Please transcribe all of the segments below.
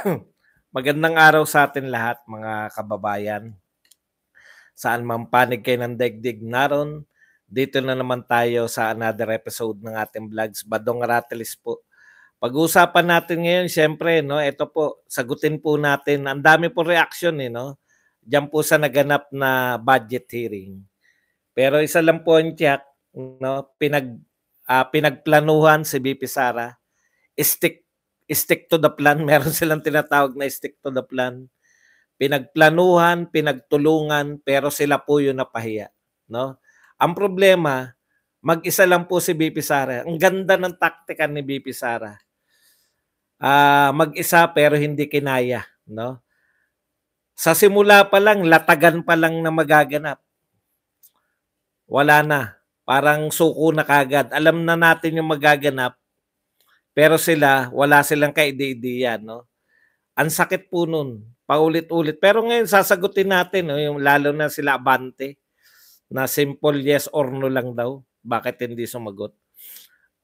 Magandang araw sa atin lahat mga kababayan. Saan man panig kayo ng daigdig naron, dito na naman tayo sa another episode ng ating vlogs. Badong Rattles po. Pag-usapan natin ngayon, siyempre, no, ito po, sagutin po natin. Ang dami po reaction, eh, no? Diyan po sa naganap na budget hearing. Pero isa lang po ang tiyak, no, pinag, uh, pinagplanuhan si BP Sara, stick stick to the plan. Meron silang tinatawag na stick to the plan. Pinagplanuhan, pinagtulungan, pero sila po yung napahiya. No? Ang problema, mag-isa lang po si BP Sara. Ang ganda ng taktika ni BP Sara. Uh, mag-isa pero hindi kinaya. No? Sa simula pa lang, latagan pa lang na magaganap. Wala na. Parang suko na kagad. Alam na natin yung magaganap pero sila, wala silang kaide-ideya, no? Ang sakit po nun, paulit-ulit. Pero ngayon, sasagutin natin, no? yung, lalo na sila abante, na simple yes or no lang daw. Bakit hindi sumagot?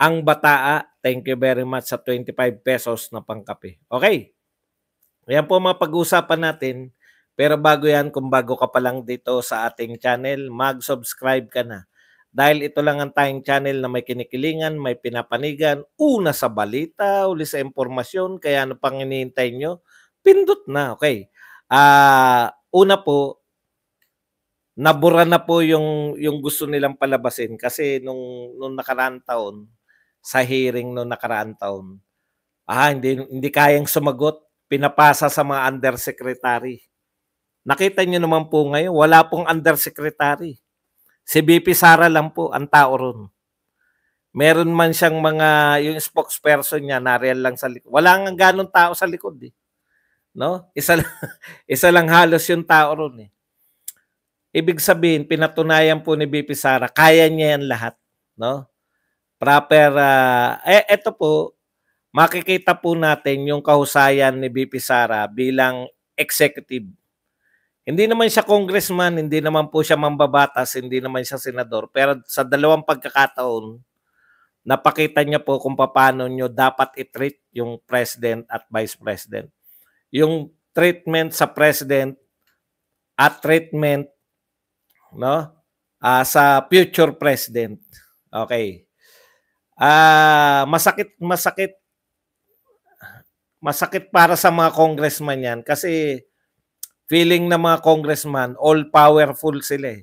Ang bataa, thank you very much sa 25 pesos na pangkape. Okay. Yan po mga pag-uusapan natin. Pero bago yan, kung bago ka pa lang dito sa ating channel, mag-subscribe ka na dahil ito lang ang tayong channel na may kinikilingan, may pinapanigan, una sa balita, uli sa impormasyon, kaya ano pang iniintay nyo? Pindot na, okay. Uh, una po, nabura na po yung, yung gusto nilang palabasin kasi nung, nung nakaraan taon, sa hearing nung nakaraan taon, ah, hindi, hindi kayang sumagot, pinapasa sa mga undersecretary. Nakita nyo naman po ngayon, wala pong undersecretary Si BP Sara lang po ang tao ron. Meron man siyang mga, yung spokesperson niya, na real lang sa likod. Wala nga ganong tao sa likod eh. No? Isa, lang, isa lang halos yung tao ron eh. Ibig sabihin, pinatunayan po ni BP Sara, kaya niya yan lahat. No? Proper, uh, eh, eto po, makikita po natin yung kahusayan ni BP Sara bilang executive hindi naman siya congressman, hindi naman po siya mambabatas, hindi naman siya senador. Pero sa dalawang pagkakataon, napakita niya po kung paano niyo dapat i-treat yung president at vice president. Yung treatment sa president at treatment no uh, sa future president. Okay. Ah uh, masakit masakit masakit para sa mga congressman 'yan kasi Feeling ng mga congressman, all-powerful sila eh.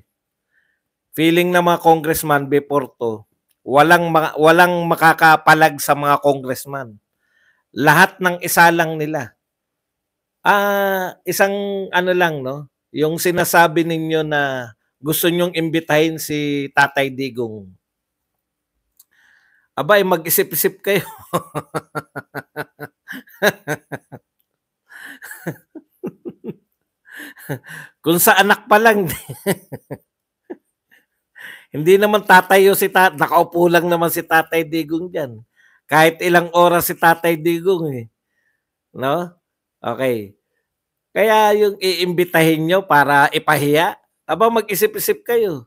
Feeling ng mga congressman before to, walang, ma- walang makakapalag sa mga congressman. Lahat ng isa lang nila. Ah, isang ano lang, no? Yung sinasabi ninyo na gusto nyong imbitahin si Tatay Digong. Abay, mag-isip-isip kayo. Kung sa anak pa lang. Hindi naman tatayo si tatay, nakaupo lang naman si tatay Digong diyan. Kahit ilang oras si tatay Digong eh. No? Okay. Kaya yung iimbitahin nyo para ipahiya, aba mag-isip-isip kayo.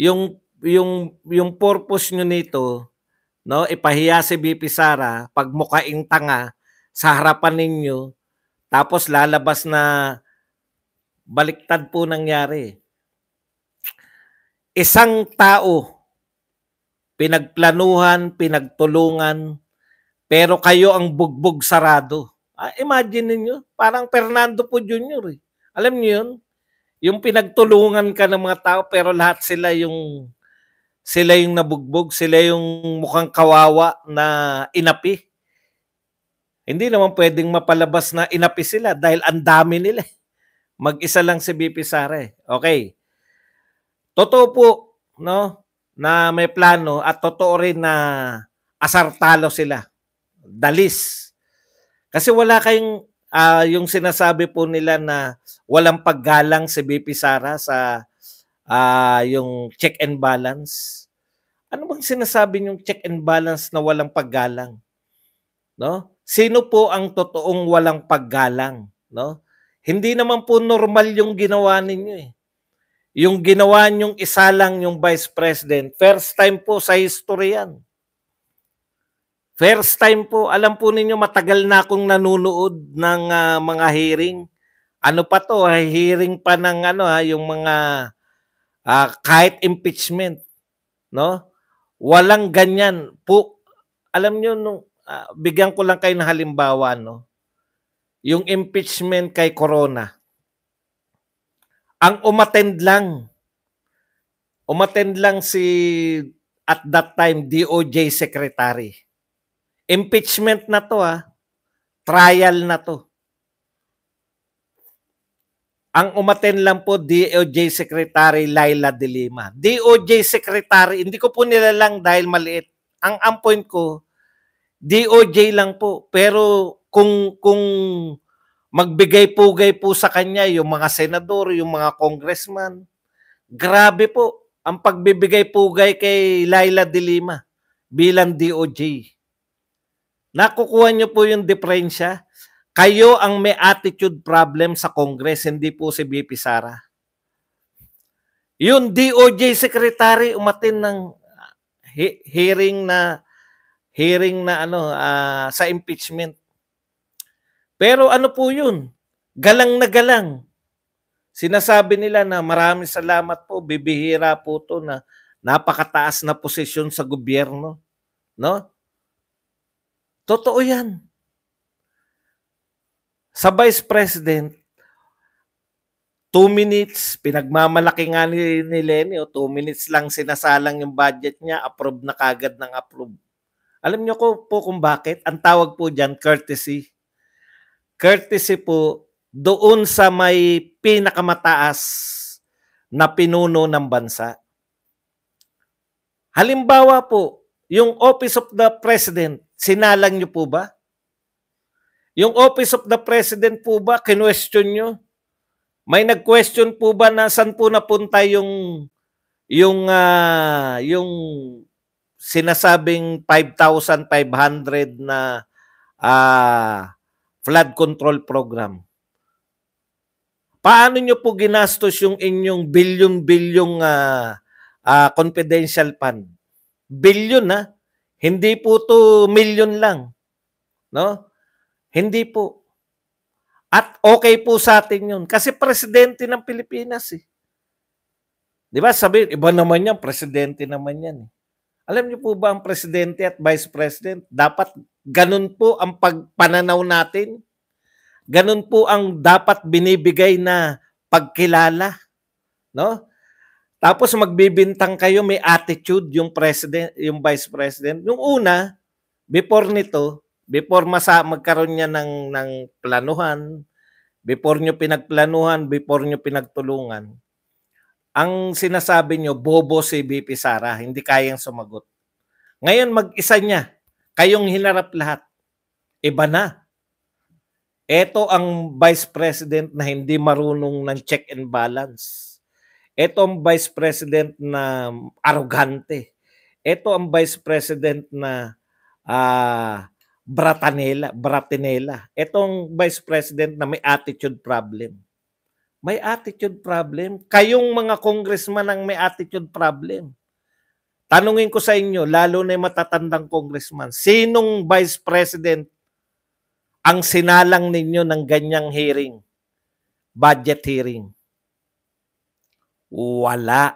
Yung yung yung purpose nyo nito, no, ipahiya si BP Sara pag mukhaing tanga sa harapan ninyo, tapos lalabas na Baliktad po nangyari. Isang tao, pinagplanuhan, pinagtulungan, pero kayo ang bugbog sarado. Ah, imagine niyo, parang Fernando po Jr. Eh. Alam niyo yun? Yung pinagtulungan ka ng mga tao pero lahat sila yung sila yung nabugbog, sila yung mukhang kawawa na inapi. Hindi naman pwedeng mapalabas na inapi sila dahil ang dami nila. Eh. Mag-isa lang si BP Sara. Eh. Okay. Totoo po, no, na may plano at totoo rin na asartalo sila. Dalis. Kasi wala kayong uh, yung sinasabi po nila na walang paggalang si BP Sara sa uh, yung check and balance. Ano bang sinasabi yung check and balance na walang paggalang? No? Sino po ang totoong walang paggalang, no? Hindi naman po normal yung ginawa ninyo eh. Yung ginawa niyong isa lang yung vice president. First time po sa history yan. First time po, alam po ninyo matagal na akong nanonood ng uh, mga hearing. Ano pa to? Ah, hearing pa ng ano ha, ah, yung mga uh, kahit impeachment, no? Walang ganyan po. Alam niyo nung uh, bigyan ko lang kayo ng halimbawa no yung impeachment kay Corona. Ang umatend lang, umatend lang si at that time DOJ Secretary. Impeachment na to ah. Trial na to. Ang umaten lang po DOJ Secretary Laila De DOJ Secretary, hindi ko po nila lang dahil maliit. Ang ang point ko, DOJ lang po. Pero kung kung magbigay-pugay po sa kanya yung mga senador, yung mga congressman. Grabe po ang pagbibigay-pugay kay Laila De Lima bilang DOJ. Nakukuha niyo po yung diferensya. Kayo ang may attitude problem sa Congress, hindi po si BP Sara. Yung DOJ secretary umatin ng ah, hearing na hearing na ano uh, sa impeachment pero ano po yun? Galang na galang. Sinasabi nila na maraming salamat po, bibihira po to na napakataas na posisyon sa gobyerno. No? Totoo yan. Sa Vice President, two minutes, pinagmamalaki nga ni, ni Lenny, o oh, two minutes lang sinasalang yung budget niya, approve na kagad ng approve. Alam niyo ko po kung bakit? Ang tawag po dyan, courtesy courtesy po doon sa may pinakamataas na pinuno ng bansa. Halimbawa po, yung Office of the President, sinalang nyo po ba? Yung Office of the President po ba, kinwestiyon nyo? May nag-question po ba na saan po napunta yung yung uh, yung sinasabing 5,500 na uh, flood control program. Paano nyo po ginastos yung inyong bilyon-bilyong uh, ah, uh, ah, confidential fund? Bilyon na. Ah. Hindi po to million lang. No? Hindi po. At okay po sa atin yun. Kasi presidente ng Pilipinas eh. Di ba? Sabi, iba naman yan, presidente naman yan. Eh. Alam niyo po ba ang presidente at vice president, dapat Ganun po ang pagpananaw natin. Ganun po ang dapat binibigay na pagkilala. No? Tapos magbibintang kayo may attitude yung president, yung vice president. Yung una, before nito, before masa magkaroon niya ng ng planuhan, before nyo pinagplanuhan, before nyo pinagtulungan, ang sinasabi nyo, bobo si BP Sara, hindi kayang sumagot. Ngayon, mag-isa niya. Kayong hinarap lahat. Iba na. Ito ang vice president na hindi marunong ng check and balance. Ito ang vice president na arrogante. Ito ang vice president na uh, Bratanela, Bratinela. Itong vice president na may attitude problem. May attitude problem. Kayong mga congressman ang may attitude problem. Tanungin ko sa inyo, lalo na yung matatandang congressman, sinong vice president ang sinalang ninyo ng ganyang hearing, budget hearing? Wala.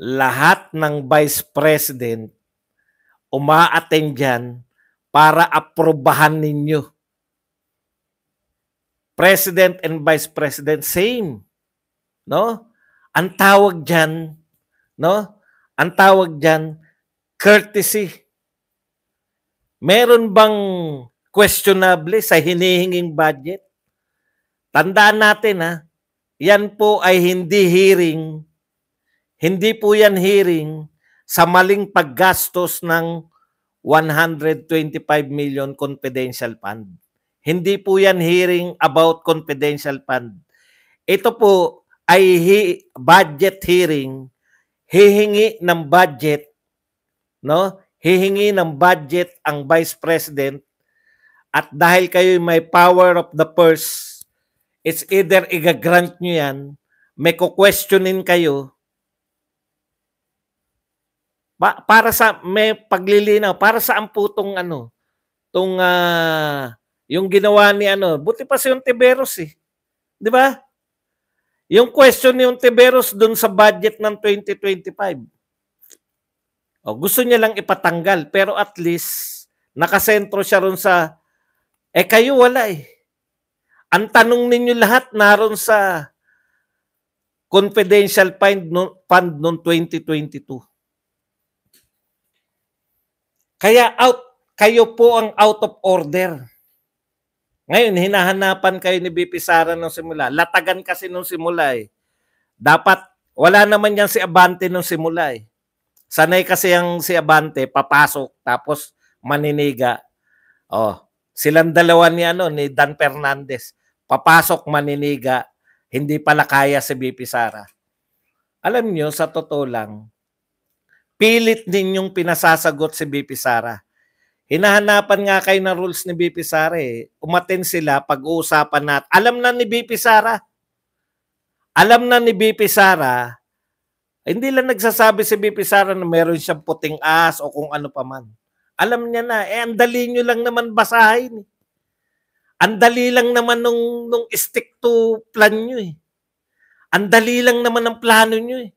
Lahat ng vice president umaattend dyan para aprobahan ninyo. President and vice president, same. No? Ang tawag dyan, no? Ang tawag dyan, courtesy. Meron bang questionable sa hinihinging budget? Tandaan natin ha, yan po ay hindi hearing, hindi po yan hearing sa maling paggastos ng 125 million confidential fund. Hindi po yan hearing about confidential fund. Ito po ay he- budget hearing hihingi ng budget, no? Hihingi ng budget ang Vice President at dahil kayo may power of the purse, it's either igagrant nyo yan, may ko-questionin kayo, ba, para sa may paglilinaw, para sa amputong ano, tong uh, yung ginawa ni ano, buti pa si yung Tiberos eh. 'Di ba? Yung question ni Ontiveros dun sa budget ng 2025. O, gusto niya lang ipatanggal pero at least nakasentro siya ron sa eh kayo wala eh. Ang tanong ninyo lahat naroon sa confidential fund no, fund noong 2022. Kaya out kayo po ang out of order. Ngayon, hinahanapan kayo ni BP Sara nung simula. Latagan kasi nung simula eh. Dapat, wala naman yan si Abante nung simula eh. Sanay kasi ang si Abante, papasok, tapos maniniga. Oh, silang dalawa ni, ano, ni Dan Fernandez. Papasok, maniniga. Hindi pala kaya si BP Sara. Alam nyo, sa totoo lang, pilit ninyong pinasasagot si BP Sara Hinahanapan nga kayo ng rules ni BP Sara eh. Umaten sila pag-uusapan natin. Alam na ni BP Sara. Alam na ni BP Sara. Eh, hindi lang nagsasabi si BP Sara na meron siyang puting as o kung ano pa man. Alam niya na. Eh, ang nyo lang naman basahin. Eh. Ang dali lang naman nung, nung stick to plan nyo eh. Ang dali lang naman ang plano nyo eh.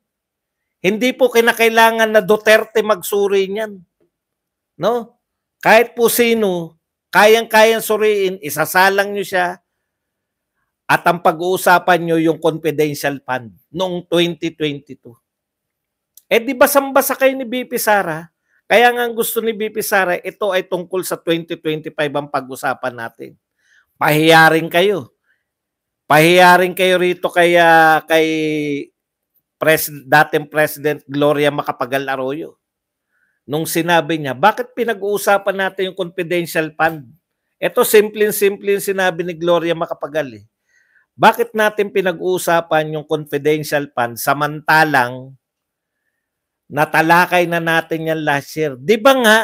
Hindi po kinakailangan na Duterte magsuri niyan. No? Kahit po sino, kayang-kayang suriin, isasalang nyo siya, at ang pag-uusapan nyo yung confidential fund noong 2022. Eh di ba sambasa kayo ni BP Sara? Kaya nga gusto ni BP Sara, ito ay tungkol sa 2025 ang pag-usapan natin. Pahiyaring kayo. Pahiyaring kayo rito kaya kay pres, dating President Gloria Macapagal Arroyo nung sinabi niya, bakit pinag-uusapan natin yung confidential fund? Ito simpleng-simpleng sinabi ni Gloria Macapagal eh. Bakit natin pinag-uusapan yung confidential fund samantalang natalakay na natin yan last year? Di ba nga?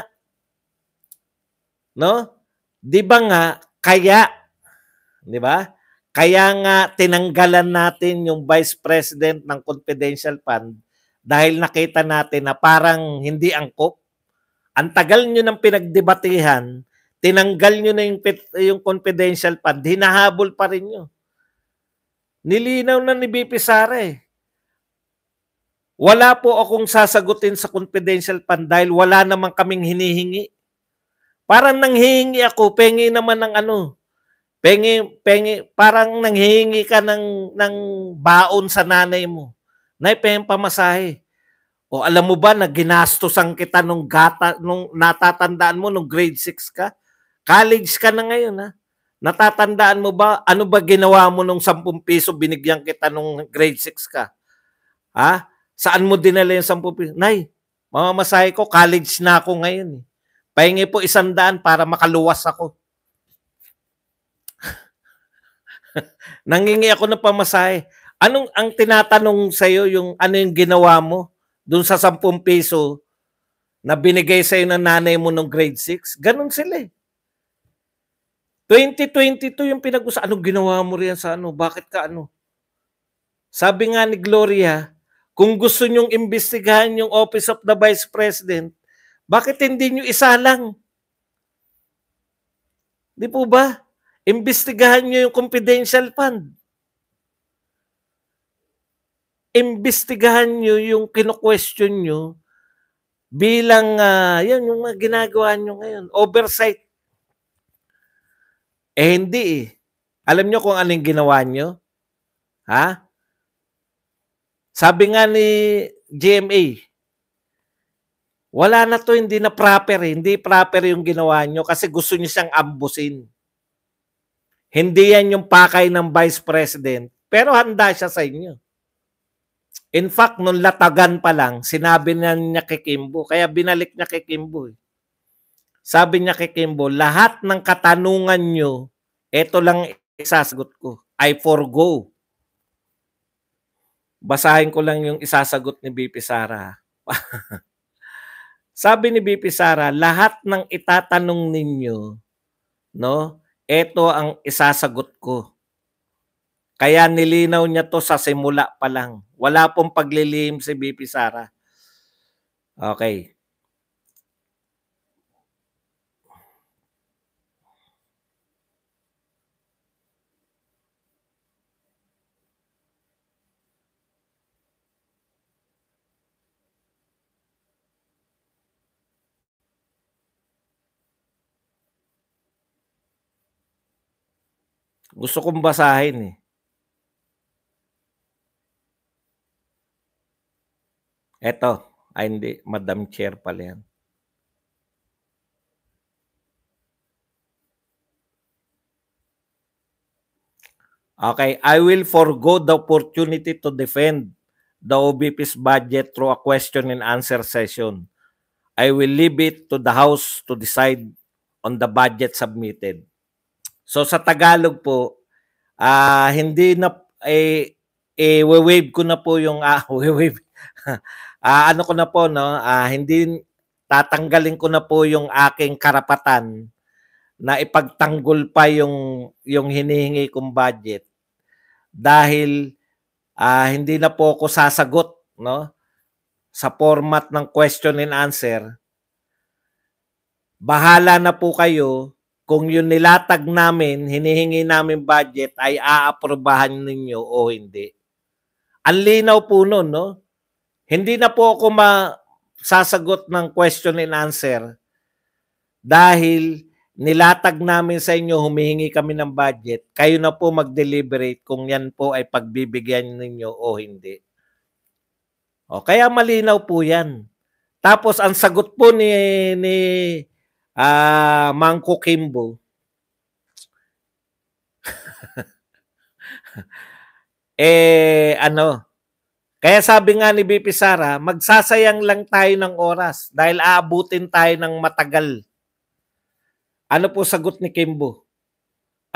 No? Di ba nga kaya di ba? Kaya nga tinanggalan natin yung Vice President ng Confidential Fund dahil nakita natin na parang hindi angkop. Ang tagal nyo ng pinagdebatehan, tinanggal nyo na yung, yung confidential fund, hinahabol pa rin nyo. Nilinaw na ni BP Sara eh. Wala po akong sasagutin sa confidential fund dahil wala naman kaming hinihingi. Parang nanghihingi ako, pengi naman ng ano, pengi, pengi, parang nanghihingi ka ng, ng baon sa nanay mo na pamasahe. O alam mo ba na ginastosan kita nung, gata, nung natatandaan mo nung grade 6 ka? College ka na ngayon ha. Natatandaan mo ba ano ba ginawa mo nung 10 piso binigyan kita nung grade 6 ka? Ha? Saan mo dinala yung 10 piso? Nay, mamamasahe ko, college na ako ngayon. Eh. Pahingi po isandaan para makaluwas ako. Nangingi ako ng pamasahe. Anong ang tinatanong sa iyo yung ano yung ginawa mo doon sa 10 piso na binigay sa iyo ng nanay mo nung grade 6? Ganun sila 2022 eh. yung pinag-usapan. Anong ginawa mo riyan sa ano? Bakit ka ano? Sabi nga ni Gloria, kung gusto nyong imbestigahan yung Office of the Vice President, bakit hindi nyo isa lang? Di po ba? Imbestigahan nyo yung confidential fund imbestigahan nyo yung kino-question nyo bilang, uh, ah, yan, yung mga ginagawa nyo ngayon, oversight. Eh, hindi eh. Alam nyo kung anong ginawa nyo? Ha? Sabi nga ni GMA, wala na to, hindi na proper eh. Hindi proper yung ginawa nyo kasi gusto nyo siyang ambusin. Hindi yan yung pakay ng Vice President. Pero handa siya sa inyo. In fact, nung latagan pa lang, sinabi na niya kay Kimbo. Kaya binalik niya kay Kimbo. Eh. Sabi niya kay Kimbo, lahat ng katanungan niyo, ito lang isasagot ko. I forgo. Basahin ko lang yung isasagot ni BP Sara. Sabi ni BP Sara, lahat ng itatanong ninyo, no? Ito ang isasagot ko. Kaya nilinaw niya to sa simula pa lang. Wala pong paglilim si BP Sara. Okay. Gusto kong basahin eh. Eto, ay hindi, Madam Chair pala yan. Okay, I will forgo the opportunity to defend the OBP's budget through a question and answer session. I will leave it to the House to decide on the budget submitted. So sa Tagalog po, uh, hindi na eh, eh wave ko na po yung ah, wave uh, ano ko na po, no? Uh, hindi, tatanggalin ko na po yung aking karapatan na ipagtanggol pa yung, yung hinihingi kong budget dahil uh, hindi na po ako sasagot no sa format ng question and answer bahala na po kayo kung yung nilatag namin, hinihingi namin budget, ay aaprobahan ninyo o hindi. Ang linaw po nun, no? Hindi na po ako masasagot ng question and answer dahil nilatag namin sa inyo, humihingi kami ng budget, kayo na po mag-deliberate kung yan po ay pagbibigyan ninyo o hindi. O, kaya malinaw po yan. Tapos ang sagot po ni, ni uh, ah, Mangko Kimbo, eh ano, kaya sabi nga ni BP Sara, magsasayang lang tayo ng oras dahil aabutin tayo ng matagal. Ano po sagot ni Kimbo?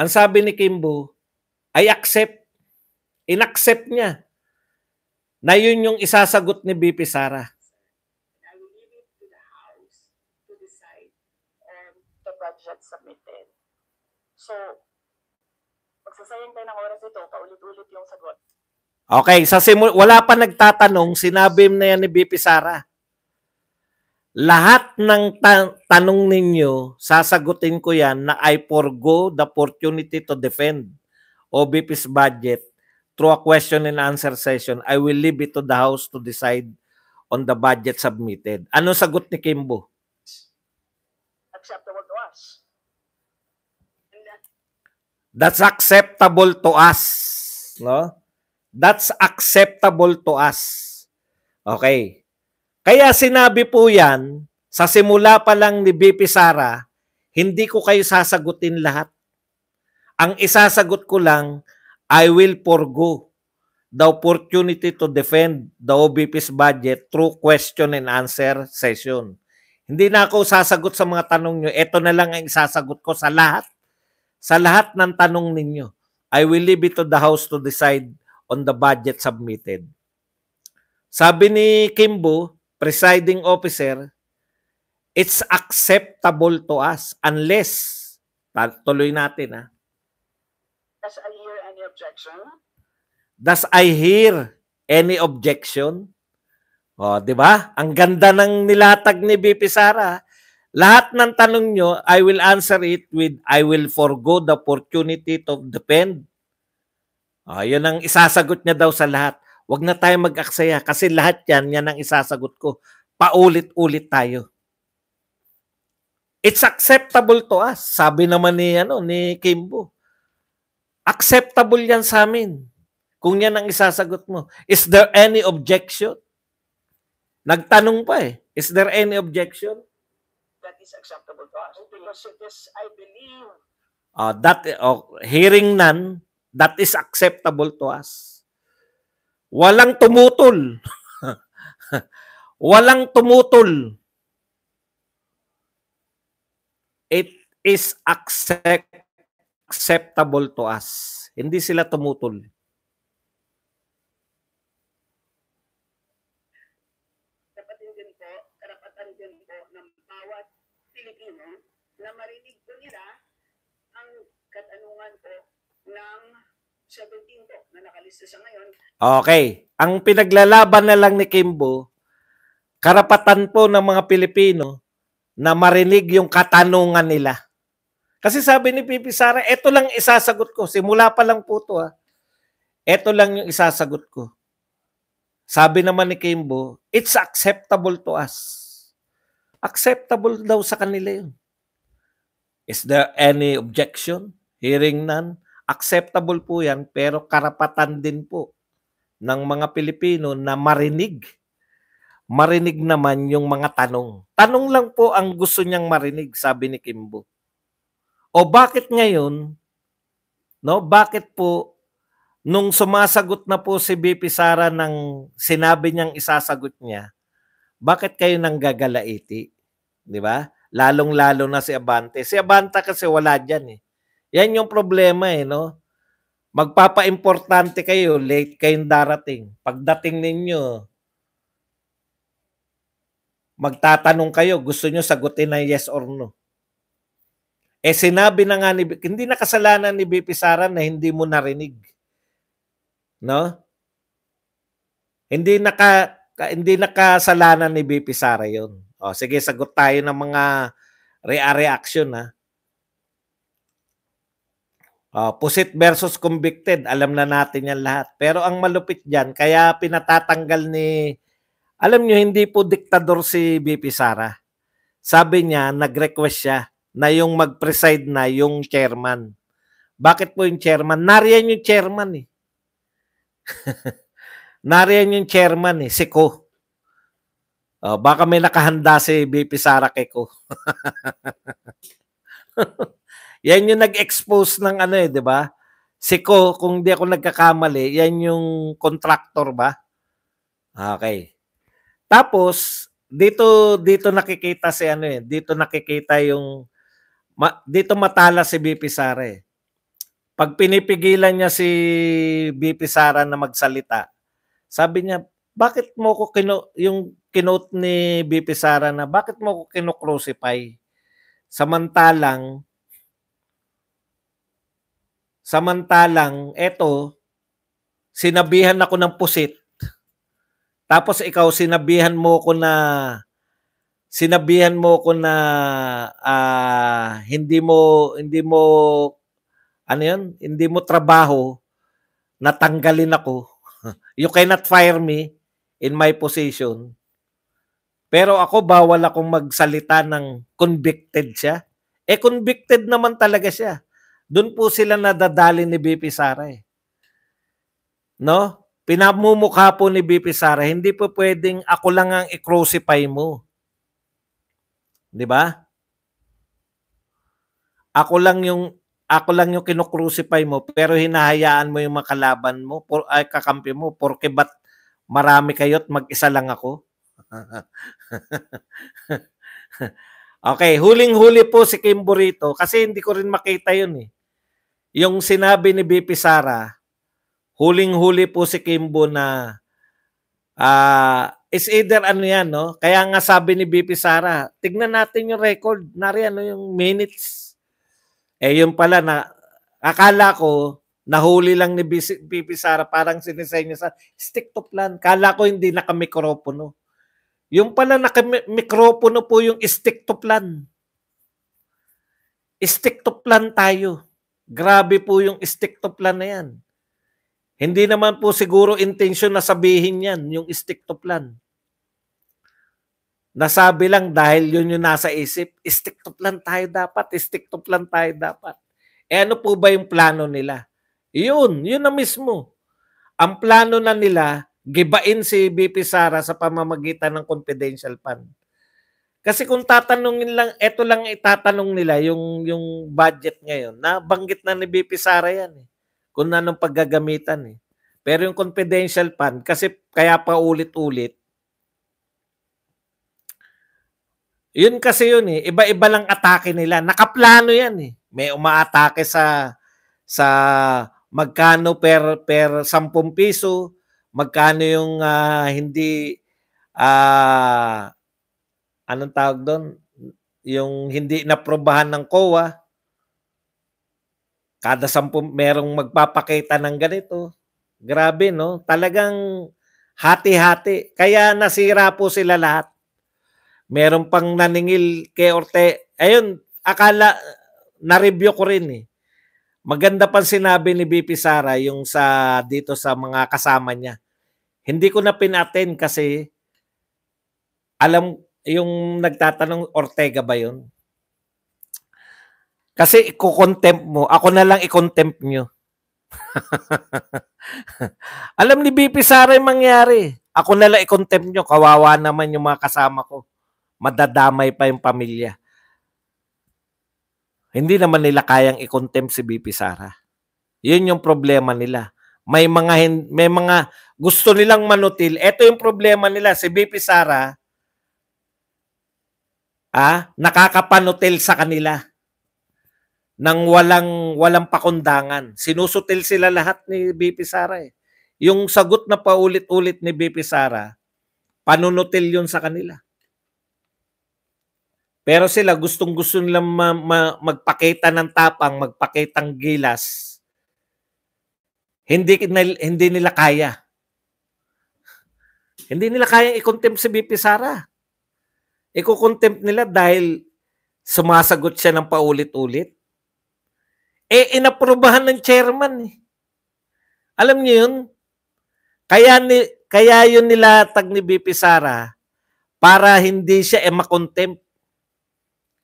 Ang sabi ni Kimbo ay accept. Inaccept niya na yun yung isasagot ni BP Sara. Um, so, magsasayang tayo ng oras ito, paulit-ulit yung sagot. Okay, sa simul- wala pa nagtatanong, sinabi na yan ni BP Sara. Lahat ng ta- tanong ninyo, sasagutin ko yan na I forgo the opportunity to defend OBP's budget through a question and answer session. I will leave it to the House to decide on the budget submitted. Ano sagot ni Kimbo? Acceptable to us. That's acceptable to us. No? That's acceptable to us. Okay. Kaya sinabi po yan, sa simula pa lang ni BP Sara, hindi ko kayo sasagutin lahat. Ang isasagot ko lang, I will forgo the opportunity to defend the OBP's budget through question and answer session. Hindi na ako sasagot sa mga tanong nyo. Ito na lang ang isasagot ko sa lahat. Sa lahat ng tanong ninyo. I will leave it to the House to decide on the budget submitted. Sabi ni Kimbo, presiding officer, it's acceptable to us unless, tuloy natin ha. Ah. Does I hear any objection? Does I hear any objection? O, oh, di ba? Ang ganda ng nilatag ni BP Sara. Lahat ng tanong nyo, I will answer it with, I will forgo the opportunity to defend Ah, yan ang isasagot niya daw sa lahat. Huwag na tayo mag-aksaya kasi lahat yan, yan ang isasagot ko. Paulit-ulit tayo. It's acceptable to us. Sabi naman ni, ano, ni Kimbo. Acceptable yan sa amin. Kung yan ang isasagot mo. Is there any objection? Nagtanong pa eh. Is there any objection? That is acceptable to us. Because it is, I believe. Uh, that, uh, hearing none, That is acceptable to us. Walang tumutol. Walang tumutol. It is accept acceptable to us. Hindi sila tumutol. marinig nila ang katanungan ko ng 17 po na nakalista sa ngayon. Okay. Ang pinaglalaban na lang ni Kimbo, karapatan po ng mga Pilipino na marinig yung katanungan nila. Kasi sabi ni Pipi Sara, eto lang isasagot ko. Simula pa lang po to ha. Ah. Ito lang yung isasagot ko. Sabi naman ni Kimbo, it's acceptable to us. Acceptable daw sa kanila yun. Is there any objection? Hearing none? acceptable po yan pero karapatan din po ng mga Pilipino na marinig. Marinig naman yung mga tanong. Tanong lang po ang gusto niyang marinig, sabi ni Kimbo. O bakit ngayon, no? Bakit po nung sumasagot na po si BP Sara ng sinabi niyang isasagot niya, bakit kayo nang gagalaiti? 'Di ba? Lalong-lalo na si Abante. Si Abante kasi wala diyan eh. Yan yung problema eh, no? Magpapaimportante kayo, late kayong darating. Pagdating ninyo, magtatanong kayo, gusto nyo sagutin na yes or no. Eh sinabi na nga ni, hindi nakasalanan ni BP Sara na hindi mo narinig. No? Hindi naka hindi nakasalanan ni BP Sara 'yon. O sige, sagot tayo ng mga re-reaction ha. Uh, pusit versus convicted, alam na natin yan lahat. Pero ang malupit dyan, kaya pinatatanggal ni, alam nyo, hindi po diktador si BP Sara. Sabi niya, nag-request siya na yung mag-preside na yung chairman. Bakit po yung chairman? Nariyan yung chairman eh. Nariyan yung chairman eh, si Ko. Uh, baka may nakahanda si BP Sara kay Ko. Yan yung nag-expose ng ano eh, di ba? Si Ko, kung di ako nagkakamali, yan yung contractor ba? Okay. Tapos, dito dito nakikita si ano eh, dito nakikita yung ma, dito matala si BP Sara eh. Pag pinipigilan niya si BP Sara na magsalita, sabi niya, bakit mo ko kino, yung kinote ni BP Sara na bakit mo ko kinocrucify? Samantalang Samantalang, eto, sinabihan ako ng pusit. Tapos ikaw, sinabihan mo ko na sinabihan mo ko na uh, hindi mo hindi mo ano 'yun? Hindi mo trabaho natanggalin ako. you cannot fire me in my position. Pero ako bawal akong magsalita ng convicted siya. Eh convicted naman talaga siya. Doon po sila nadadali ni BP Sara eh. No? Pinamumukha po ni BP Sara, hindi po pwedeng ako lang ang i-crucify mo. 'Di ba? Ako lang yung ako lang yung kinocrucify mo pero hinahayaan mo yung makalaban mo por, ay kakampi mo porke bat marami kayo at mag-isa lang ako. okay, huling-huli po si Kimbo kasi hindi ko rin makita yun eh yung sinabi ni BP Sara, huling-huli po si Kimbo na uh, is either ano yan, no? Kaya nga sabi ni BP Sara, tignan natin yung record, nari ano yung minutes. Eh yun pala na, akala ko, nahuli lang ni BP Sara, parang sinisay niya sa stick to plan. Kala ko hindi nakamikropono. Yung pala nakamikropono po yung stick to plan. Stick to plan tayo Grabe po yung stick to plan na yan. Hindi naman po siguro intention na sabihin yan, yung stick to plan. Nasabi lang dahil yun yung nasa isip, stick to plan tayo dapat, stick to plan tayo dapat. E ano po ba yung plano nila? Yun, yun na mismo. Ang plano na nila, gibain si BP Sara sa pamamagitan ng confidential fund. Kasi kung tatanungin lang, eto lang itatanong nila yung yung budget ngayon. Nabanggit na ni BP Sara yan eh. Kung ano anong paggagamitan eh. Pero yung confidential fund kasi kaya pa ulit-ulit. Yun kasi yun eh. Iba-iba lang atake nila. Nakaplano yan eh. May umaatake sa sa magkano per per 10 piso, magkano yung uh, hindi uh, anong tawag doon? Yung hindi naprobahan ng COA, kada sampu merong magpapakita ng ganito. Grabe, no? Talagang hati-hati. Kaya nasira po sila lahat. Meron pang naningil kay Orte. Ayun, akala, na-review ko rin eh. Maganda pang sinabi ni BP Sara yung sa dito sa mga kasama niya. Hindi ko na pinaten kasi alam yung nagtatanong Ortega ba yun? Kasi iko-contempt mo. Ako na lang i-contempt nyo. Alam ni BP Sara yung mangyari. Ako na lang i-contempt nyo. Kawawa naman yung mga kasama ko. Madadamay pa yung pamilya. Hindi naman nila kayang i si BP Sara. Yun yung problema nila. May mga may mga gusto nilang manutil. Ito yung problema nila si BP Sara ah, nakakapanutil sa kanila nang walang walang pakundangan. Sinusutil sila lahat ni BP Sara eh. Yung sagot na paulit-ulit ni BP Sara, panunutil yun sa kanila. Pero sila gustong-gusto nilang ma- ma- magpakita ng tapang, magpakitang gilas. Hindi hindi nila kaya. Hindi nila kaya i-contempt si BP Sara. Iko-contempt nila dahil sumasagot siya ng paulit-ulit. Eh, inaprobahan ng chairman. Eh. Alam niyo yun? Kaya, ni, kaya yun nila tag ni BP Sara para hindi siya eh, makontempt.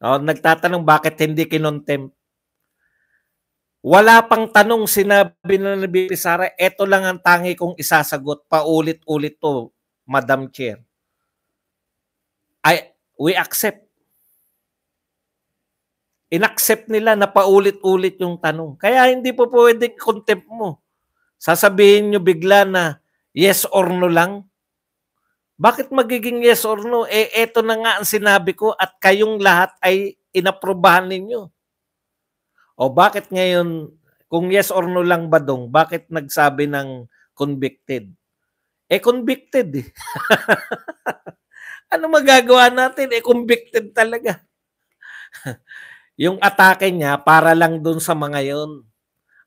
O, nagtatanong bakit hindi kinontempt. Wala pang tanong sinabi na ni BP Sara, eto lang ang tangi kong isasagot paulit-ulit to, Madam Chair. Ay, we accept. Inaccept nila na paulit-ulit yung tanong. Kaya hindi po pwede contempt mo. Sasabihin nyo bigla na yes or no lang. Bakit magiging yes or no? Eh, eto na nga ang sinabi ko at kayong lahat ay inaprobahan ninyo. O bakit ngayon, kung yes or no lang ba dong, bakit nagsabi ng convicted? Eh, convicted eh. ano magagawa natin? Eh, convicted talaga. yung atake niya para lang dun sa mga yon.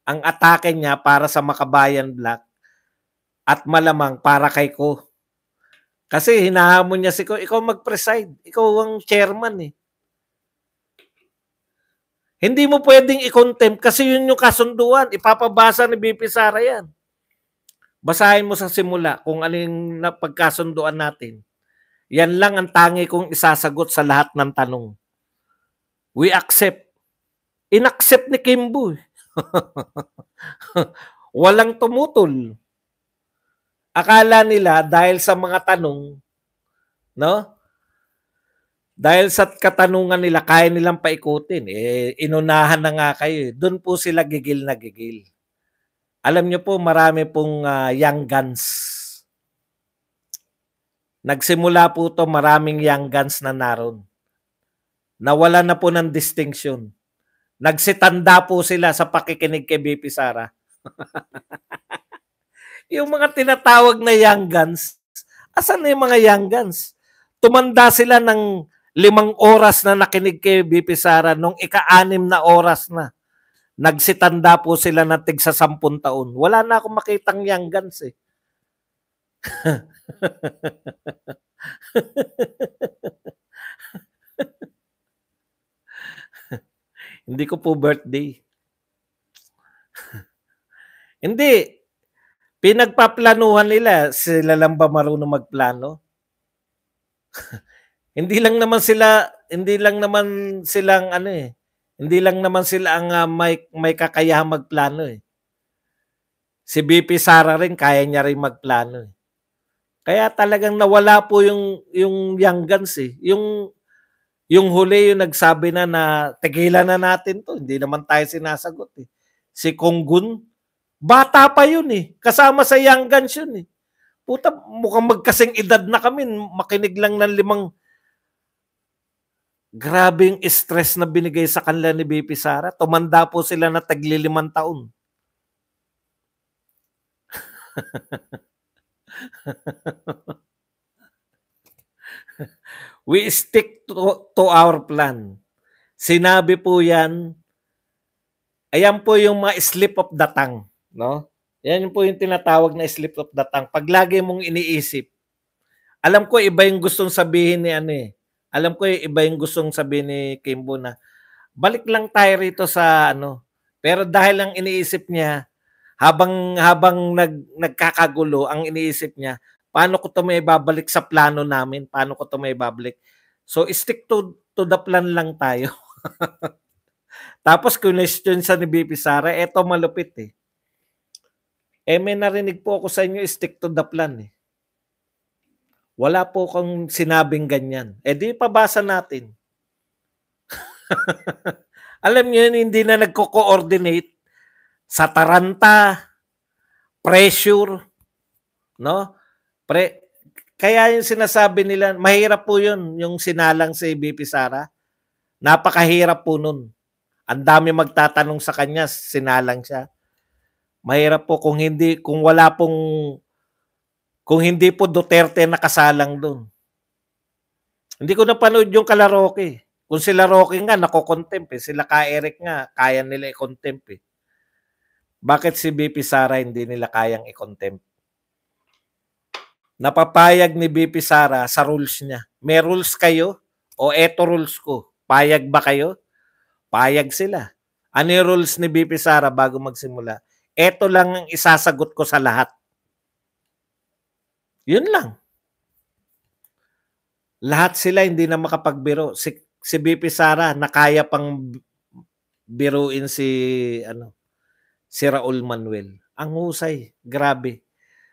Ang atake niya para sa Makabayan Black at malamang para kay Ko. Kasi hinahamon niya si Ko, ikaw mag-preside. Ikaw ang chairman eh. Hindi mo pwedeng i-contempt kasi yun yung kasunduan. Ipapabasa ni BP Sara yan. Basahin mo sa simula kung aling pagkasunduan natin yan lang ang tangi kong isasagot sa lahat ng tanong. We accept. Inaccept ni Kimbo. Walang tumutol. Akala nila dahil sa mga tanong, no? Dahil sa katanungan nila, kaya nilang paikutin. Eh, inunahan na nga kayo. Eh. Doon po sila gigil na gigil. Alam nyo po, marami pong uh, young guns Nagsimula po to maraming young guns na naroon. Nawala na po ng distinction. Nagsitanda po sila sa pakikinig kay BP Sara. yung mga tinatawag na young guns, asan na yung mga young guns? Tumanda sila ng limang oras na nakinig kay BP Sara nung ika-anim na oras na. Nagsitanda po sila na tigsa sampun taon. Wala na akong makitang young guns eh. Hindi ko po birthday. Hindi. Pinagpaplanuhan nila. Sila lang ba marunong magplano? hindi lang naman sila, hindi lang naman silang ano eh. Hindi lang naman sila ang uh, may, may kakayahan magplano eh. Si BP Sara rin, kaya niya rin magplano eh. Kaya talagang nawala po yung yung young guns eh. Yung yung huli yung nagsabi na na tigilan na natin to. Hindi naman tayo sinasagot eh. Si Konggun, bata pa yun eh. Kasama sa young guns yun eh. Puta, mukhang magkasing edad na kami. Makinig lang ng limang Grabe stress na binigay sa kanila ni BP Sara. Tumanda po sila na taglilimang taon. We stick to, to our plan. Sinabi po yan. Ayan po yung mga slip of the tongue. No? Yan po yung tinatawag na slip of the tongue. Pag lagi mong iniisip, alam ko iba yung gustong sabihin ni ano eh. Alam ko iba yung gustong sabihin ni Kimbo na balik lang tayo rito sa ano. Pero dahil lang iniisip niya, habang habang nag nagkakagulo ang iniisip niya paano ko to may babalik sa plano namin paano ko to may babalik so stick to to the plan lang tayo tapos question sa ni BP Sara eto malupit eh eh may narinig po ako sa inyo stick to the plan eh wala po kang sinabing ganyan eh di pabasa natin alam niyo hindi na nagko-coordinate sa taranta, pressure, no? Pre kaya yung sinasabi nila, mahirap po yun, yung sinalang si BP Sara. Napakahirap po nun. Ang dami magtatanong sa kanya, sinalang siya. Mahirap po kung hindi, kung wala pong, kung hindi po Duterte nakasalang doon. Hindi ko napanood yung kala Kung sila Roque nga, nako eh. Sila ka Eric nga, kaya nila i eh. Bakit si BP Sara hindi nila kayang i-contempt? Napapayag ni BP Sara sa rules niya. May rules kayo o eto rules ko. Payag ba kayo? Payag sila. Ano yung rules ni BP Sara bago magsimula? Eto lang ang isasagot ko sa lahat. Yun lang. Lahat sila hindi na makapagbiro. Si, si BP Sara nakaya pang biruin si ano si Raul Manuel. Ang husay, grabe.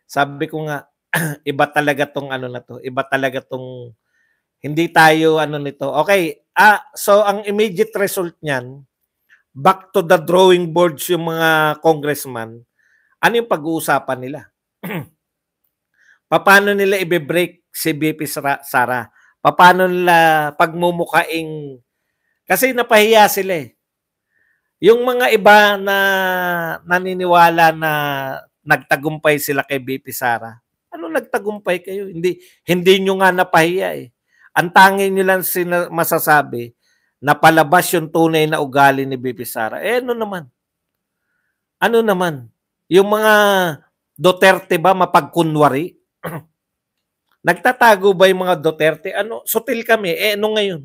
Sabi ko nga, iba talaga tong ano na to, iba talaga tong hindi tayo ano nito. Okay, ah so ang immediate result niyan, back to the drawing boards yung mga congressman. Ano yung pag-uusapan nila? Paano nila ibe-break si BP Sara? Paano nila pagmumukaing kasi napahiya sila eh. Yung mga iba na naniniwala na nagtagumpay sila kay BP Sara, ano nagtagumpay kayo? Hindi hindi niyo nga napahiya eh. Ang tanging niyo lang sina- masasabi na palabas yung tunay na ugali ni BP Sara. Eh ano naman? Ano naman? Yung mga Duterte ba mapagkunwari? Nagtatago ba yung mga Duterte? Ano? Sutil kami. Eh ano ngayon?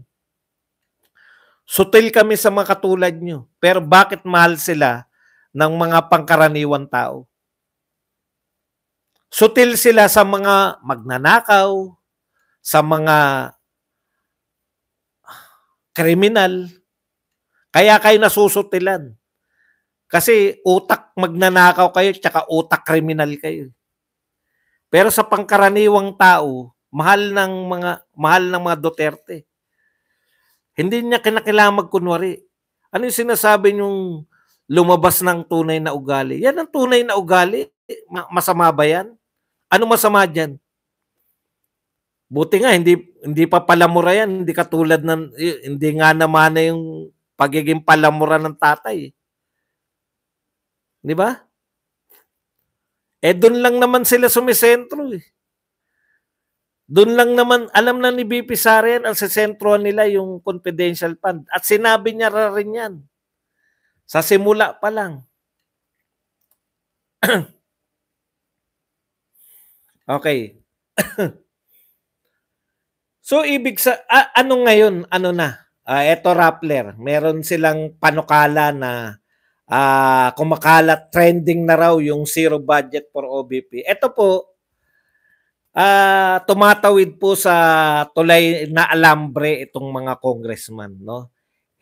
Sutil kami sa mga katulad nyo. Pero bakit mahal sila ng mga pangkaraniwang tao? Sutil sila sa mga magnanakaw, sa mga kriminal. Kaya kayo nasusutilan. Kasi utak magnanakaw kayo, tsaka utak kriminal kayo. Pero sa pangkaraniwang tao, mahal ng mga mahal ng mga Duterte. Hindi niya kinakailangan magkunwari. Ano yung sinasabi niyong lumabas ng tunay na ugali? Yan ang tunay na ugali. Masama ba yan? Ano masama dyan? Buti nga, hindi, hindi pa palamura yan. Hindi katulad ng, hindi nga naman na yung pagiging palamura ng tatay. Di ba? Eh, doon lang naman sila sumisentro eh. Doon lang naman, alam na ni BP Sarian ang sentro nila yung confidential fund. At sinabi niya ra rin yan. Sa simula pa lang. okay. so, ibig sa, ah, ano ngayon? Ano na? Uh, eto Rappler, meron silang panukala na uh, kumakalat trending na raw yung zero budget for OBP. Ito po, uh, tumatawid po sa tulay na alambre itong mga congressman, no?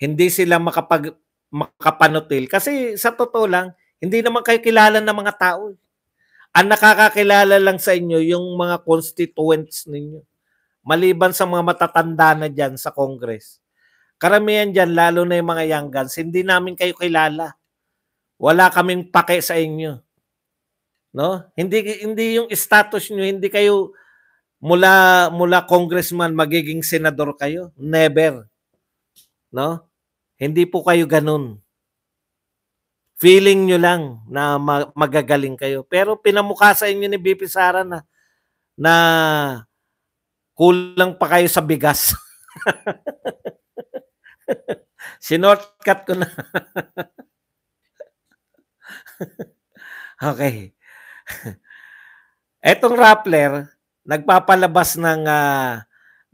Hindi sila makapag makapanutil kasi sa totoo lang, hindi naman kayo kilala ng mga tao. Eh. Ang nakakakilala lang sa inyo yung mga constituents ninyo. Maliban sa mga matatanda na diyan sa Congress. Karamihan diyan lalo na yung mga young guns, hindi namin kayo kilala. Wala kaming pake sa inyo no? Hindi hindi yung status niyo, hindi kayo mula mula congressman magiging senador kayo. Never. No? Hindi po kayo ganun. Feeling niyo lang na magagaling kayo. Pero pinamukha sa inyo ni BP Sara na, na kulang pa kayo sa bigas. Sinortcut ko na. okay. Etong Rappler nagpapalabas ng uh,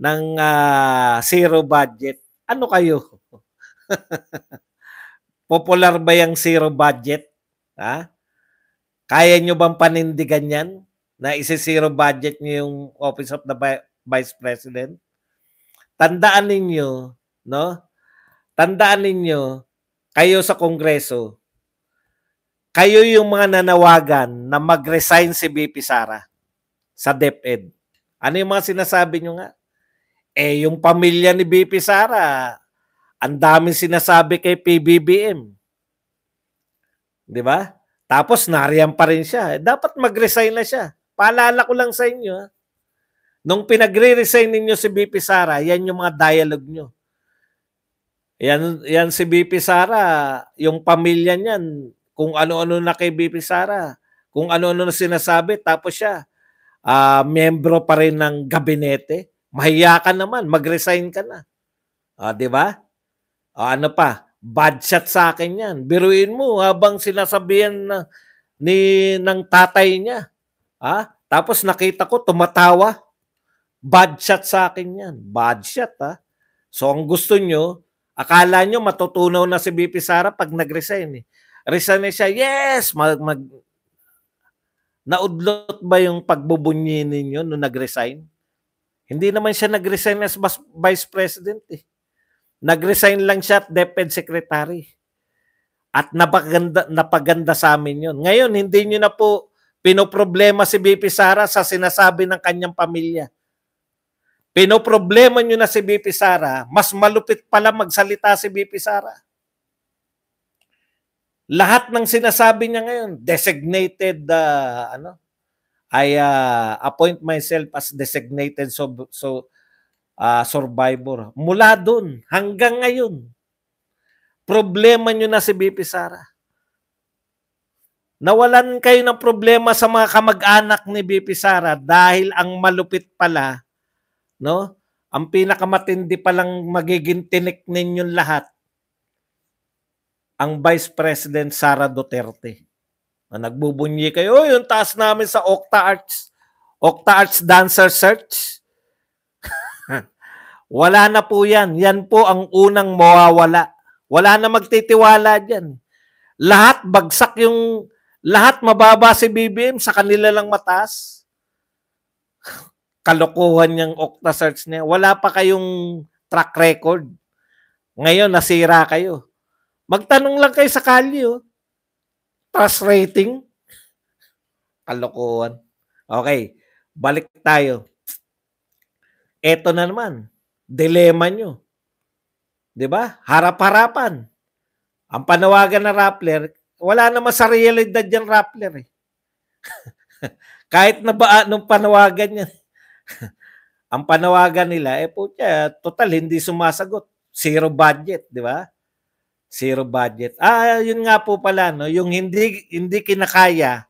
ng uh, zero budget. Ano kayo? Popular ba yung zero budget? Ha? Kaya nyo bang panindigan yan? Na isi-zero budget nyo yung Office of the Vice President? Tandaan ninyo, no? Tandaan ninyo, kayo sa Kongreso, kayo yung mga nanawagan na mag-resign si BP Sara sa DepEd. Ano yung mga sinasabi nyo nga? Eh, yung pamilya ni BP Sara, ang daming sinasabi kay PBBM. Di ba? Tapos nariyan pa rin siya. Eh, dapat mag-resign na siya. Paalala ko lang sa inyo. Ha? Nung pinagre-resign ninyo si BP Sara, yan yung mga dialogue nyo. Yan, yan si BP Sara, yung pamilya niyan, kung ano-ano na kay BP Sara, kung ano-ano na sinasabi, tapos siya, uh, ah, membro pa rin ng gabinete, mahiya ka naman, mag-resign ka na. Uh, di ba? Uh, ano pa, bad shot sa akin yan. Biruin mo habang sinasabihan na, ni, ng tatay niya. Ha? Ah, tapos nakita ko, tumatawa. Bad shot sa akin yan. Bad shot, ha? So, ang gusto nyo, akala nyo matutunaw na si BP Sara pag nag-resign. Eh. Resign siya, yes! Mag, mag, naudlot ba yung pagbubunyi ninyo nung nag-resign? Hindi naman siya nag-resign as vice president eh. Nag-resign lang siya at DepEd secretary. At napaganda, napaganda sa amin yun. Ngayon, hindi nyo na po pinoproblema si BP Sara sa sinasabi ng kanyang pamilya. Pinoproblema nyo na si BP Sara, mas malupit pala magsalita si BP Sara lahat ng sinasabi niya ngayon, designated uh, ano, I uh, appoint myself as designated so so uh, survivor. Mula doon hanggang ngayon, problema niyo na si BP Sara. Nawalan kayo ng problema sa mga kamag-anak ni BP Sara dahil ang malupit pala, no? Ang pinakamatindi palang magiging tinik ninyong lahat ang Vice President Sara Duterte. Na nagbubunyi kayo, oh, yung taas namin sa Octa Arts, Octa Arts Dancer Search. Wala na po yan. Yan po ang unang mawawala. Wala na magtitiwala dyan. Lahat bagsak yung, lahat mababa si BBM, sa kanila lang mataas. Kalokohan yung Octa Search niya. Wala pa kayong track record. Ngayon, nasira kayo. Magtanong lang kayo sa kalye, oh. Trust rating. Kalokohan. Okay, balik tayo. Eto na naman, dilema nyo. 'Di ba? Harap-harapan. Ang panawagan ng Rappler, wala naman sa realidad yung Rappler eh. Kahit na ba anong panawagan niya. ang panawagan nila, eh putya, total hindi sumasagot. Zero budget, di ba? Zero budget. Ah, yun nga po pala no, yung hindi hindi kinakaya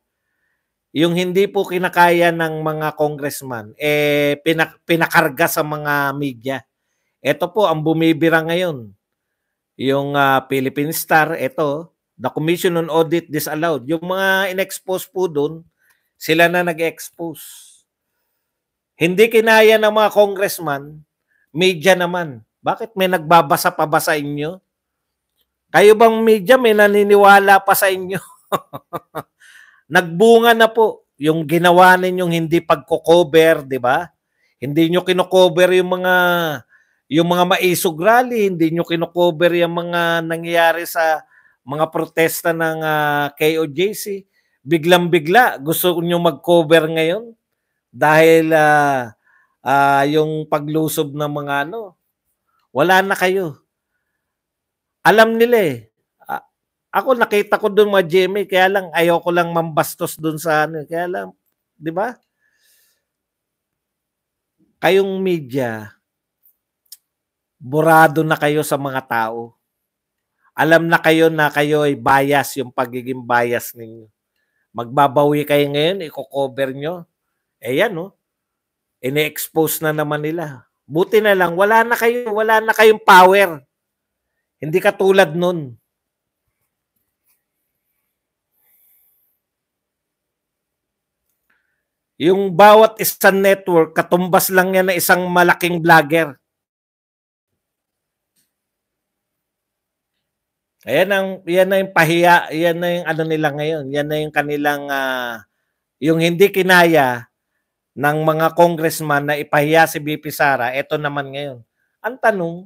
yung hindi po kinakaya ng mga congressman eh pinak- pinakarga sa mga media. Ito po ang bumibira ngayon. Yung uh, Philippine Star, ito, the Commission on Audit disallowed. Yung mga inexpose po doon, sila na nag-expose. Hindi kinaya ng mga congressman, media naman. Bakit may nagbabasa pabasa inyo? Kayo bang media may naniniwala pa sa inyo? Nagbunga na po yung ginawa ninyong hindi pagko-cover, di ba? Hindi nyo kino-cover yung mga yung mga maisog rally, hindi nyo kino-cover yung mga nangyayari sa mga protesta ng uh, ah, KOJC. Biglang-bigla gusto nyo mag-cover ngayon dahil uh, uh, yung paglusob ng mga ano, wala na kayo. Alam nila eh. Ako nakita ko doon mga Jimmy, kaya lang ayoko lang mambastos doon sa ano. Kaya lang, di ba? Kayong media, burado na kayo sa mga tao. Alam na kayo na kayo ay bias, yung pagiging bias ninyo. Magbabawi kayo ngayon, i-cover nyo. Eh yan, no? Oh. Ine-expose na naman nila. Buti na lang, wala na kayo, wala na kayong power hindi katulad nun. Yung bawat isang network, katumbas lang yan na isang malaking vlogger. Ayan ang yan na yung pahiya, yan na yung ano nila ngayon, yan na yung kanilang uh, yung hindi kinaya ng mga congressman na ipahiya si BP Sara, eto naman ngayon. Ang tanong,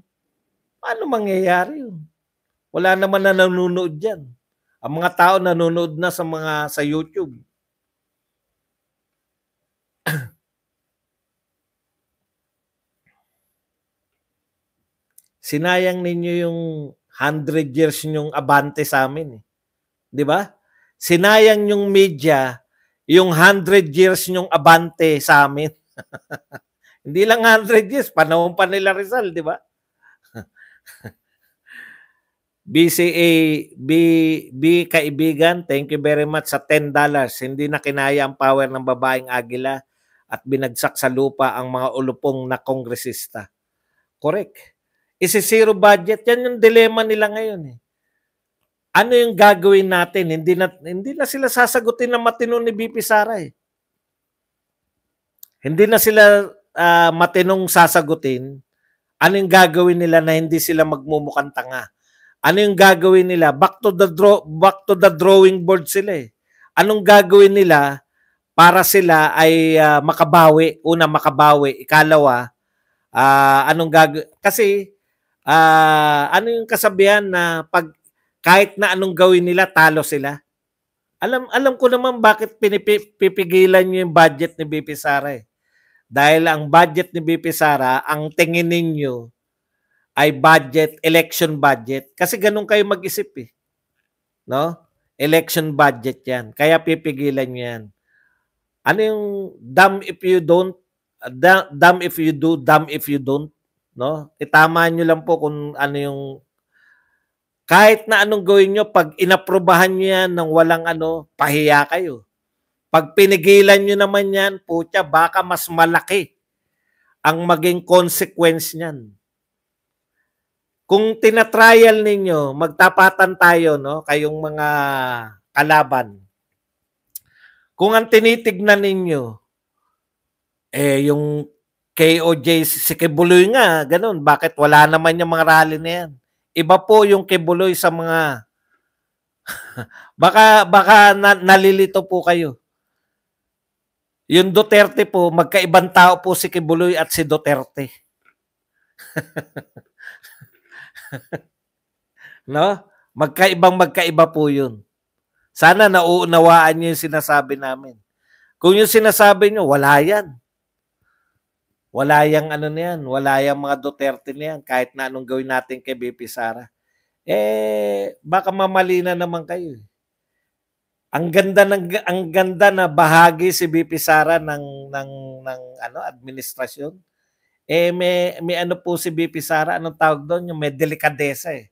Paano mangyayari yun? Wala naman na nanonood dyan. Ang mga tao nanonood na sa mga sa YouTube. Sinayang ninyo yung 100 years yung abante sa amin. Eh. Di ba? Sinayang yung media yung 100 years yung abante sa amin. Hindi lang 100 years, panahon pa nila Rizal, di ba? BCA, B, B kaibigan, thank you very much sa $10. Hindi na kinaya ang power ng babaeng agila at binagsak sa lupa ang mga ulupong na kongresista. Correct. Isi budget. Yan yung dilema nila ngayon eh. Ano yung gagawin natin? Hindi na, hindi na sila sasagutin na matino ni BP Sara eh. Hindi na sila uh, matinong sasagutin ano yung gagawin nila na hindi sila magmumukhang tanga? Ano yung gagawin nila? Back to the draw back to the drawing board sila eh. Anong gagawin nila para sila ay uh, makabawi? Una makabawi, ikalawa uh, anong gag kasi uh, ano yung kasabihan na pag kahit na anong gawin nila talo sila. Alam alam ko naman bakit pinipigilan niyo yung budget ni BP Sara eh. Dahil ang budget ni BP Sara, ang tingin ninyo ay budget, election budget. Kasi ganun kayo mag-isip eh. No? Election budget yan. Kaya pipigilan yan. Ano yung dumb if you don't, dumb if you do, dumb if you don't? No? Itama nyo lang po kung ano yung kahit na anong gawin nyo, pag inaprobahan nyo yan ng walang ano, pahiya kayo. Pag pinigilan nyo naman yan, putya, baka mas malaki ang maging consequence niyan. Kung tinatrial ninyo, magtapatan tayo, no? Kayong mga kalaban. Kung ang tinitignan ninyo, eh, yung KOJ, si Kibuloy nga, ganun. Bakit wala naman yung mga rally na yan? Iba po yung Kibuloy sa mga... baka baka na, nalilito po kayo. Yung Duterte po, magkaibang tao po si Kibuloy at si Duterte. no? Magkaibang magkaiba po yun. Sana nauunawaan niyo yung sinasabi namin. Kung yung sinasabi niyo, wala yan. Wala yang ano na yan, wala yang mga Duterte na yan, kahit na anong gawin natin kay BP Sara. Eh, baka mamali na naman kayo. Eh. Ang ganda ng ang ganda na bahagi si BP Sara ng ng ng ano administrasyon. Eh may may ano po si BP Sara, anong tawag doon? Yung may delikadesa eh.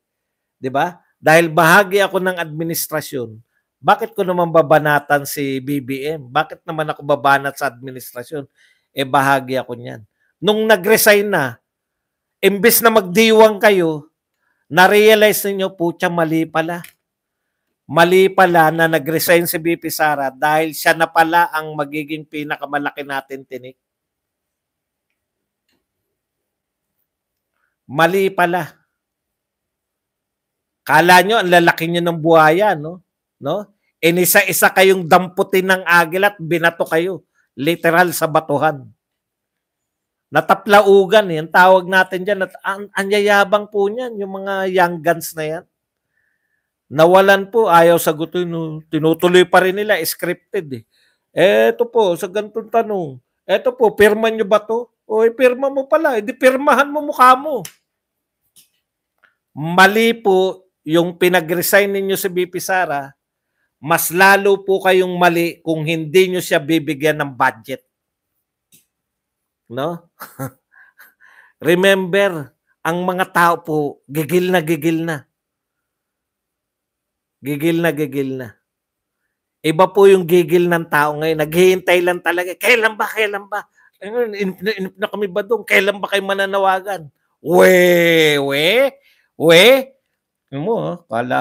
'Di ba? Dahil bahagi ako ng administrasyon, bakit ko naman babanatan si BBM? Bakit naman ako babanat sa administrasyon? Eh bahagi ako niyan. Nung nag-resign na, imbes na magdiwang kayo, na-realize niyo po, mali pala mali pala na nag-resign si BP Sara dahil siya na pala ang magiging pinakamalaki natin tinik. Mali pala. Kala nyo, ang lalaki nyo ng buhaya, no? No? Inisa-isa kayong damputin ng agil at binato kayo. Literal sa batuhan. Nataplaugan, yan eh. tawag natin dyan. At ang, ang po niyan, yung mga young guns na yan. Nawalan po, ayaw sagutin. Tinutuloy pa rin nila, scripted eh. Eto po, sa ganitong tanong, eto po, pirma nyo ba to? O, pirma mo pala. Hindi, eh, pirmahan mo mukha mo. Mali po yung pinag-resign ninyo si BP Sara, mas lalo po kayong mali kung hindi nyo siya bibigyan ng budget. No? Remember, ang mga tao po, gigil na gigil na. Gigil na gigil na. Iba po yung gigil ng tao ngayon. Naghihintay lang talaga. Kailan ba? Kailan ba? Eh, inip na, inip na kami ba doon? Kailan ba kayo mananawagan? We, we, we. Ano mo, ah, kala